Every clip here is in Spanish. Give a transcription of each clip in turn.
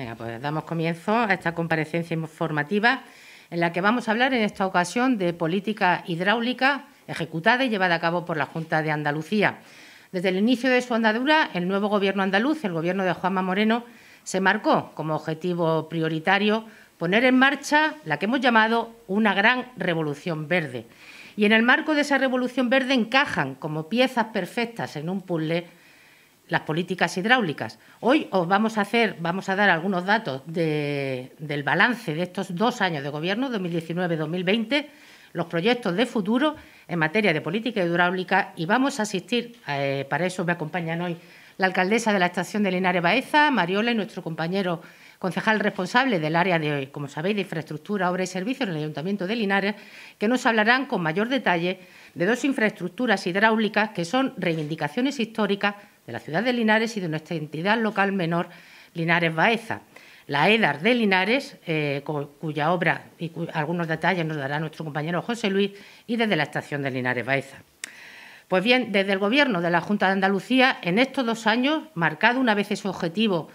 Venga, pues damos comienzo a esta comparecencia informativa en la que vamos a hablar en esta ocasión de política hidráulica ejecutada y llevada a cabo por la Junta de Andalucía. Desde el inicio de su andadura, el nuevo Gobierno andaluz, el Gobierno de Juanma Moreno, se marcó como objetivo prioritario poner en marcha la que hemos llamado una gran revolución verde. Y en el marco de esa revolución verde encajan como piezas perfectas en un puzzle las políticas hidráulicas. Hoy os vamos a hacer, vamos a dar algunos datos del balance de estos dos años de gobierno, 2019-2020, los proyectos de futuro en materia de política hidráulica y vamos a asistir, eh, para eso me acompañan hoy la alcaldesa de la estación de Linares Baeza, Mariola y nuestro compañero concejal responsable del área de, como sabéis, de infraestructura, obra y servicios en el Ayuntamiento de Linares, que nos hablarán con mayor detalle de dos infraestructuras hidráulicas que son reivindicaciones históricas de la ciudad de Linares y de nuestra entidad local menor Linares Baeza. La EDAR de Linares, eh, cuya obra y algunos detalles nos dará nuestro compañero José Luis, y desde la estación de Linares Baeza. Pues bien, desde el Gobierno de la Junta de Andalucía, en estos dos años, marcado una vez ese objetivo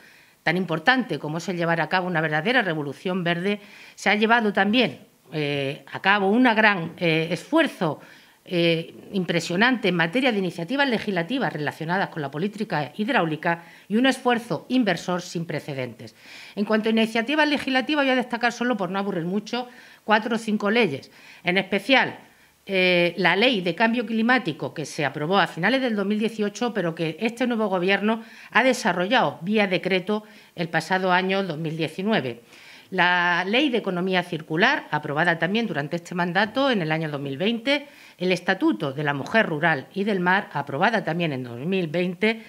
tan importante como es el llevar a cabo una verdadera revolución verde, se ha llevado también eh, a cabo un gran eh, esfuerzo eh, impresionante en materia de iniciativas legislativas relacionadas con la política hidráulica y un esfuerzo inversor sin precedentes. En cuanto a iniciativas legislativas, voy a destacar solo, por no aburrir mucho, cuatro o cinco leyes. En especial, eh, la ley de cambio climático que se aprobó a finales del 2018, pero que este nuevo Gobierno ha desarrollado vía decreto el pasado año 2019. La Ley de Economía Circular, aprobada también durante este mandato en el año 2020, el Estatuto de la Mujer Rural y del Mar, aprobada también en 2020,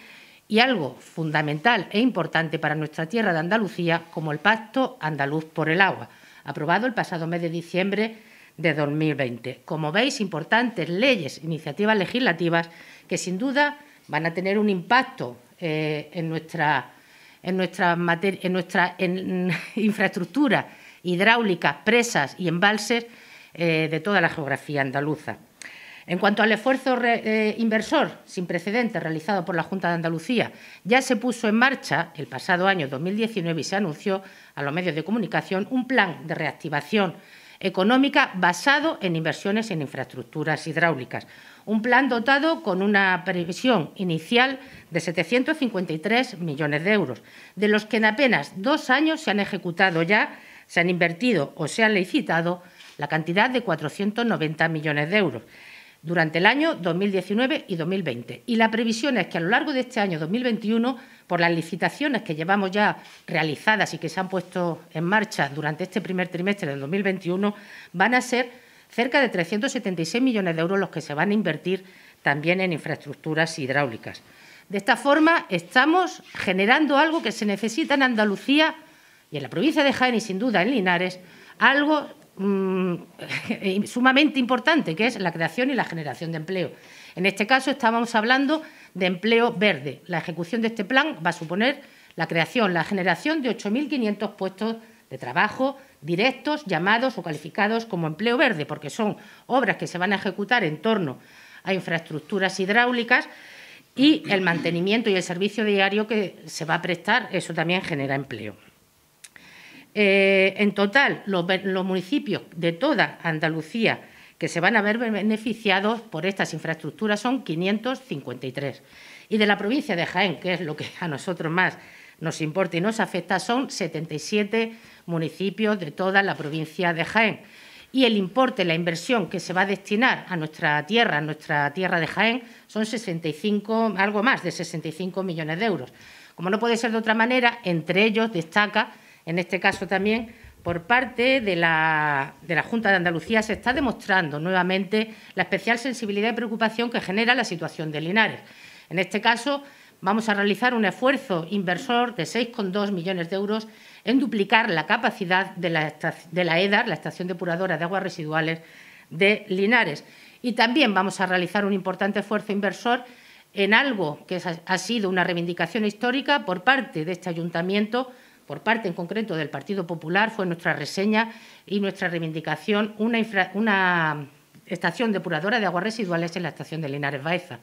y algo fundamental e importante para nuestra tierra de Andalucía, como el Pacto Andaluz por el Agua, aprobado el pasado mes de diciembre de 2020. Como veis, importantes leyes, iniciativas legislativas que sin duda van a tener un impacto eh, en nuestra en nuestras en nuestra infraestructura hidráulicas, presas y embalses eh, de toda la geografía andaluza. En cuanto al esfuerzo eh, inversor sin precedentes realizado por la Junta de Andalucía, ya se puso en marcha el pasado año 2019 y se anunció a los medios de comunicación un plan de reactivación económica basado en inversiones en infraestructuras hidráulicas, un plan dotado con una previsión inicial de 753 millones de euros, de los que en apenas dos años se han ejecutado ya, se han invertido o se han licitado la cantidad de 490 millones de euros durante el año 2019 y 2020. Y la previsión es que a lo largo de este año 2021, por las licitaciones que llevamos ya realizadas y que se han puesto en marcha durante este primer trimestre del 2021, van a ser cerca de 376 millones de euros los que se van a invertir también en infraestructuras hidráulicas. De esta forma, estamos generando algo que se necesita en Andalucía y en la provincia de Jaén y, sin duda, en Linares, algo mm, sumamente importante, que es la creación y la generación de empleo. En este caso, estábamos hablando de empleo verde. La ejecución de este plan va a suponer la creación, la generación de 8.500 puestos de trabajo directos, llamados o calificados como empleo verde, porque son obras que se van a ejecutar en torno a infraestructuras hidráulicas y el mantenimiento y el servicio diario que se va a prestar, eso también genera empleo. Eh, en total, los, los municipios de toda Andalucía que se van a ver beneficiados por estas infraestructuras son 553. Y de la provincia de Jaén, que es lo que a nosotros más nos importa y nos afecta son 77 municipios de toda la provincia de Jaén. Y el importe, la inversión que se va a destinar a nuestra tierra, a nuestra tierra de Jaén, son 65, algo más de 65 millones de euros. Como no puede ser de otra manera, entre ellos destaca, en este caso también, por parte de la, de la, Junta de Andalucía se está demostrando nuevamente la especial sensibilidad y preocupación que genera la situación de Linares. En este caso, vamos a realizar un esfuerzo inversor de 6,2 millones de euros en duplicar la capacidad de la, EDAR, e la Estación Depuradora de Aguas Residuales de Linares. Y también vamos a realizar un importante esfuerzo inversor en algo que ha sido una reivindicación histórica por parte de este ayuntamiento, por parte en concreto del Partido Popular, fue nuestra reseña y nuestra reivindicación, una, una estación depuradora de aguas residuales en la estación de Linares Baeza.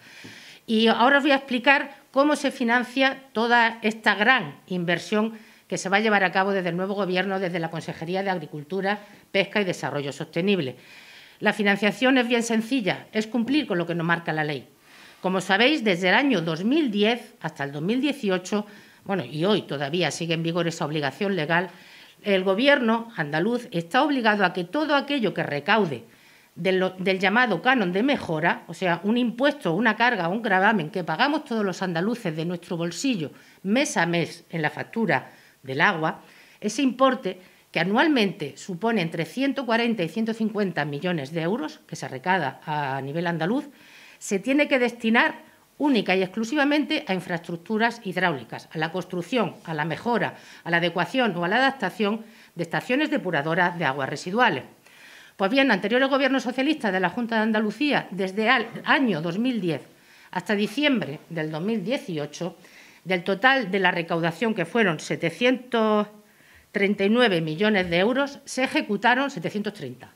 Y ahora os voy a explicar cómo se financia toda esta gran inversión que se va a llevar a cabo desde el nuevo Gobierno, desde la Consejería de Agricultura, Pesca y Desarrollo Sostenible. La financiación es bien sencilla, es cumplir con lo que nos marca la ley. Como sabéis, desde el año 2010 hasta el 2018, bueno, y hoy todavía sigue en vigor esa obligación legal, el Gobierno andaluz está obligado a que todo aquello que recaude del, llamado canon de mejora, o sea, un impuesto, una carga, un gravamen que pagamos todos los andaluces de nuestro bolsillo mes a mes en la factura del agua, ese importe que anualmente supone entre 140 y 150 millones de euros que se recada a nivel andaluz, se tiene que destinar única y exclusivamente a infraestructuras hidráulicas, a la construcción, a la mejora, a la adecuación o a la adaptación de estaciones depuradoras de aguas residuales. Pues bien, anteriores gobiernos socialistas de la Junta de Andalucía, desde el año 2010 hasta diciembre del 2018, del total de la recaudación que fueron 739 millones de euros, se ejecutaron 730.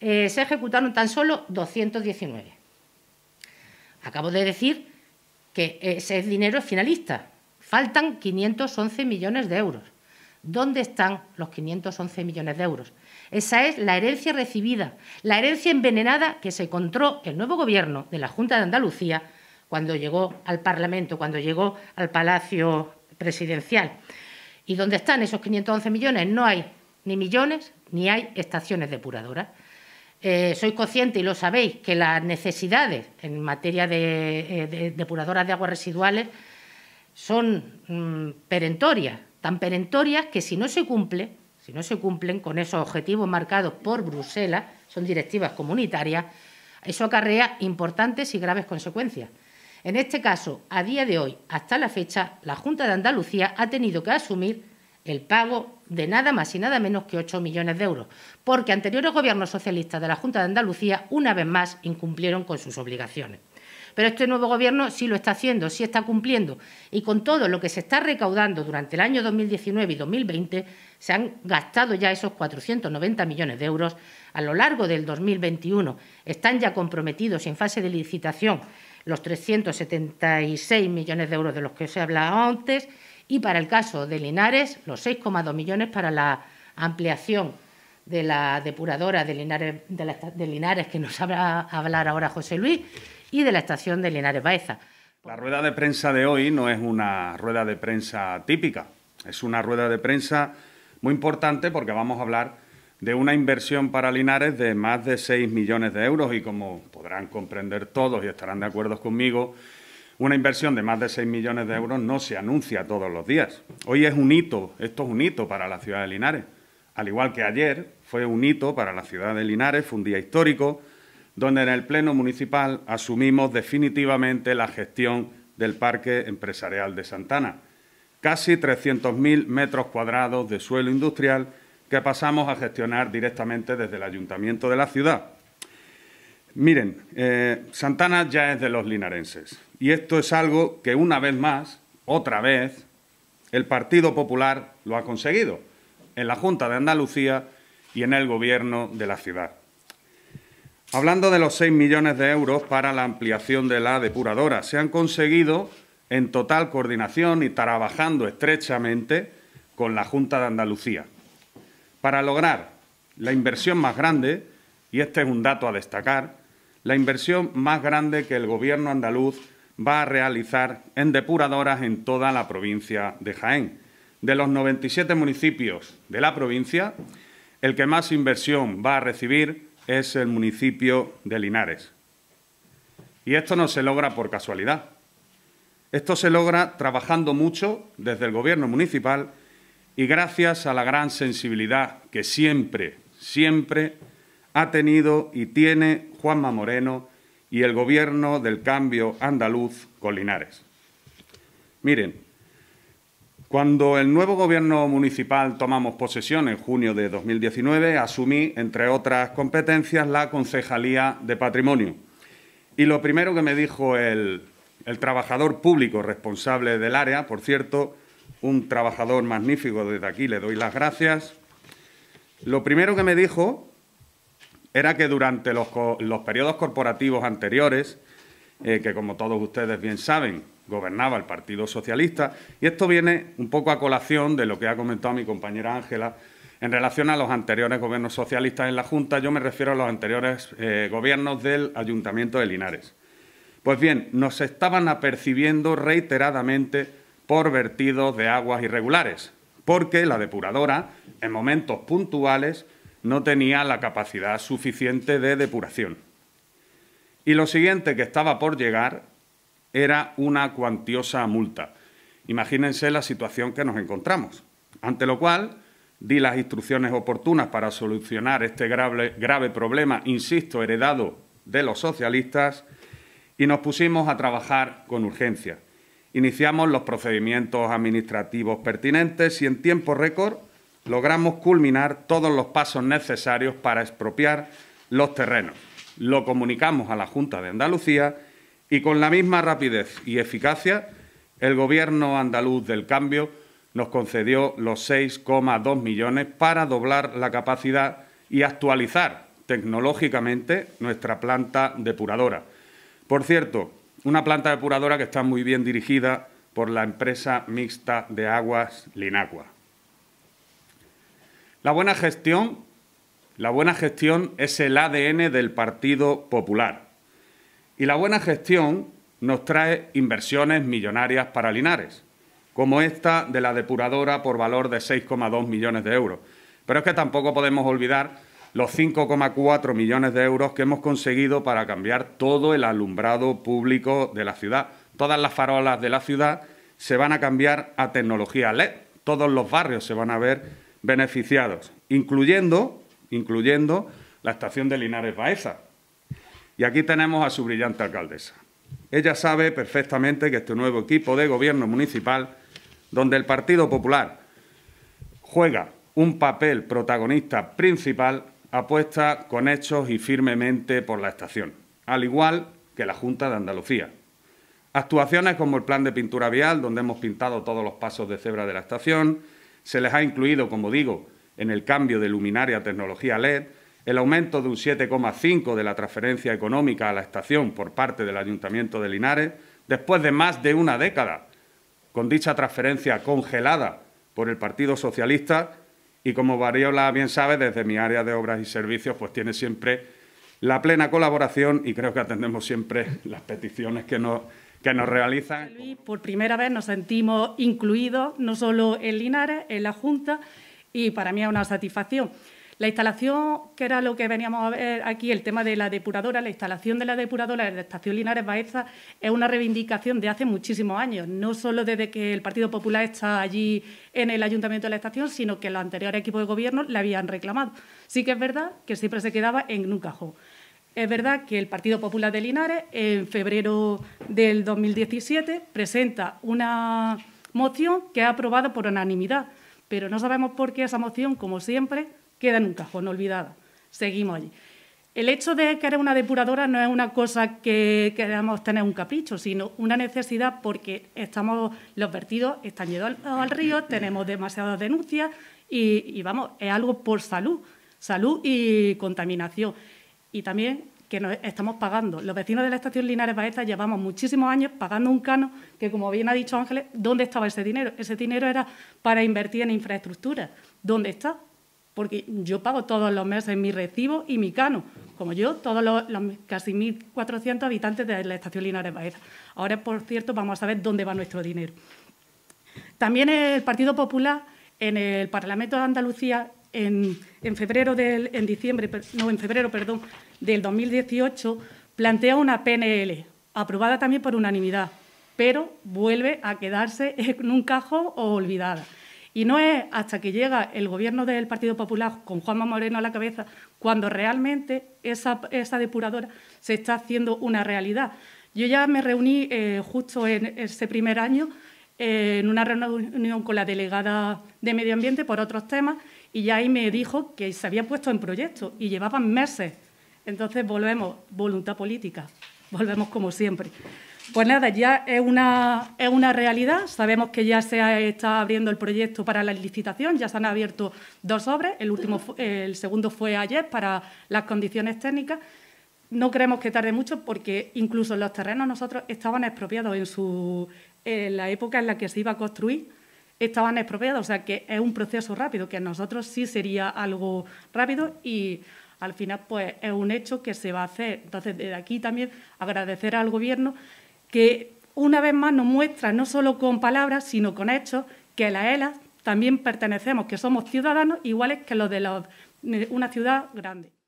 Eh, se ejecutaron tan solo 219. Acabo de decir que ese dinero es finalista. Faltan 511 millones de euros. ¿Dónde están los 511 millones de euros? Esa es la herencia recibida, la herencia envenenada que se encontró el nuevo Gobierno de la Junta de Andalucía cuando llegó al Parlamento, cuando llegó al Palacio Presidencial. ¿Y dónde están esos 511 millones? No hay ni millones ni hay estaciones depuradoras. Eh, soy consciente y lo sabéis que las necesidades en materia de, eh, depuradoras de aguas residuales son mm, perentorias tan perentorias que si no se si no se cumplen con esos objetivos marcados por Bruselas, son directivas comunitarias, eso acarrea importantes y graves consecuencias. En este caso, a día de hoy, hasta la fecha, la Junta de Andalucía ha tenido que asumir el pago de nada más y nada menos que 8 millones de euros, porque anteriores gobiernos socialistas de la Junta de Andalucía, una vez más, incumplieron con sus obligaciones. Pero este nuevo Gobierno sí lo está haciendo, sí está cumpliendo. Y con todo lo que se está recaudando durante el año 2019 y 2020, se han gastado ya esos 490 millones de euros. A lo largo del 2021 están ya comprometidos en fase de licitación los 376 millones de euros de los que os he hablado antes y para el caso de Linares los 6,2 millones para la ampliación de la depuradora de Linares, de, Linares que nos habrá hablar ahora José Luis, y de la estación de Linares Baeza. La rueda de prensa de hoy no es una rueda de prensa típica, es una rueda de prensa muy importante porque vamos a hablar de una inversión para Linares de más de 6 millones de euros y como podrán comprender todos y estarán de acuerdo conmigo, una inversión de más de 6 millones de euros no se anuncia todos los días. Hoy es un hito, esto es un hito para la ciudad de Linares. Al igual que ayer, fue un hito para la ciudad de Linares, fue un día histórico, donde en el Pleno Municipal asumimos definitivamente la gestión del Parque Empresarial de Santana. Casi 300.000 metros cuadrados de suelo industrial que pasamos a gestionar directamente desde el Ayuntamiento de la ciudad. Miren, eh, Santana ya es de los linarenses y esto es algo que una vez más, otra vez, el Partido Popular lo ha conseguido. En la Junta de Andalucía y en el gobierno de la ciudad. Hablando de los 6 millones de euros para la ampliación de la depuradora, se han conseguido en total coordinación y trabajando estrechamente con la Junta de Andalucía para lograr la inversión más grande, y este es un dato a destacar, la inversión más grande que el Gobierno andaluz va a realizar en depuradoras en toda la provincia de Jaén. De los 97 municipios de la provincia, el que más inversión va a recibir es el municipio de Linares. Y esto no se logra por casualidad. Esto se logra trabajando mucho desde el Gobierno municipal y gracias a la gran sensibilidad que siempre, siempre ha tenido y tiene Juanma Moreno y el Gobierno del Cambio andaluz con Linares. Miren, cuando el nuevo gobierno municipal tomamos posesión en junio de 2019, asumí, entre otras competencias, la Concejalía de Patrimonio. Y lo primero que me dijo el, trabajador público responsable del área, por cierto, un trabajador magnífico desde aquí, le doy las gracias, lo primero que me dijo era que durante los, periodos corporativos anteriores, eh, que como todos ustedes bien saben, gobernaba el Partido Socialista. Y esto viene un poco a colación de lo que ha comentado mi compañera Ángela en relación a los anteriores gobiernos socialistas en la Junta. Yo me refiero a los anteriores eh, gobiernos del Ayuntamiento de Linares. Pues bien, nos estaban apercibiendo reiteradamente por vertidos de aguas irregulares, porque la depuradora, en momentos puntuales, no tenía la capacidad suficiente de depuración. Y lo siguiente que estaba por llegar era una cuantiosa multa. Imagínense la situación que nos encontramos. Ante lo cual, di las instrucciones oportunas para solucionar este grave, problema, insisto, heredado de los socialistas, y nos pusimos a trabajar con urgencia. Iniciamos los procedimientos administrativos pertinentes y en tiempo récord logramos culminar todos los pasos necesarios para expropiar los terrenos. Lo comunicamos a la Junta de Andalucía y con la misma rapidez y eficacia, el Gobierno andaluz del cambio nos concedió los 6,2 millones para doblar la capacidad y actualizar tecnológicamente nuestra planta depuradora. Por cierto, una planta depuradora que está muy bien dirigida por la empresa mixta de aguas Linagua. La buena gestión, la buena gestión es el ADN del Partido Popular. Y la buena gestión nos trae inversiones millonarias para Linares, como esta de la depuradora por valor de 6,2 millones de euros. Pero es que tampoco podemos olvidar los 5,4 millones de euros que hemos conseguido para cambiar todo el alumbrado público de la ciudad. Todas las farolas de la ciudad se van a cambiar a tecnología LED. Todos los barrios se van a ver beneficiados, incluyendo, incluyendo la estación de Linares Baeza, y aquí tenemos a su brillante alcaldesa. Ella sabe perfectamente que este nuevo equipo de gobierno municipal, donde el Partido Popular juega un papel protagonista principal, apuesta con hechos y firmemente por la estación, al igual que la Junta de Andalucía. Actuaciones como el plan de pintura vial, donde hemos pintado todos los pasos de cebra de la estación, se les ha incluido, como digo, en el cambio de luminaria a tecnología LED, el aumento de un 7,5 de la transferencia económica a la estación por parte del Ayuntamiento de Linares, después de más de una década, con dicha transferencia congelada por el Partido Socialista y como Variola bien sabe, desde mi área de obras y servicios, pues tiene siempre la plena colaboración y creo que atendemos siempre las peticiones que nos, realizan. por primera vez nos sentimos incluidos, no solo en Linares, en la Junta, y para mí es una satisfacción. La instalación, que era lo que veníamos a ver aquí, el tema de la depuradora, la instalación de la depuradora en la estación Linares Baeza es una reivindicación de hace muchísimos años, no solo desde que el Partido Popular está allí en el ayuntamiento de la estación, sino que el anterior equipo de gobierno la habían reclamado. Sí que es verdad que siempre se quedaba en un Es verdad que el Partido Popular de Linares, en febrero del 2017, presenta una moción que ha aprobado por unanimidad, pero no sabemos por qué esa moción, como siempre, queda en un cajón olvidada. Seguimos allí. El hecho de que era una depuradora no es una cosa que queramos tener un capricho, sino una necesidad porque estamos, los vertidos están yendo al, río, tenemos demasiadas denuncias y, vamos, es algo por salud, salud y contaminación. Y también que nos estamos pagando. Los vecinos de la estación Linares Baeza llevamos muchísimos años pagando un cano que, como bien ha dicho Ángeles, ¿dónde estaba ese dinero? Ese dinero era para invertir en infraestructura. ¿Dónde está? porque yo pago todos los meses mi recibo y mi cano, como yo, todos los, casi 1.400 habitantes de la estación Linares Baeza. Ahora, por cierto, vamos a ver dónde va nuestro dinero. También el Partido Popular en el Parlamento de Andalucía en, febrero del, en diciembre, no, en febrero, perdón, del 2018 plantea una PNL aprobada también por unanimidad, pero vuelve a quedarse en un cajón o olvidada. Y no es hasta que llega el gobierno del Partido Popular con Juanma Moreno a la cabeza cuando realmente esa, depuradora se está haciendo una realidad. Yo ya me reuní eh, justo en ese primer año eh, en una reunión con la delegada de Medio Ambiente por otros temas y ya ahí me dijo que se había puesto en proyecto y llevaban meses. Entonces volvemos, voluntad política, volvemos como siempre. Pues nada, ya es una, es una realidad. Sabemos que ya se está abriendo el proyecto para la licitación, ya se han abierto dos sobres, el, último, el segundo fue ayer para las condiciones técnicas. No creemos que tarde mucho porque incluso los terrenos nosotros estaban expropiados en, su, la época en la que se iba a construir, estaban expropiados, o sea que es un proceso rápido, que a nosotros sí sería algo rápido y al final pues es un hecho que se va a hacer. Entonces, desde aquí también agradecer al Gobierno que una vez más nos muestra, no solo con palabras, sino con hechos, que la ELA también pertenecemos, que somos ciudadanos iguales que los de una ciudad grande.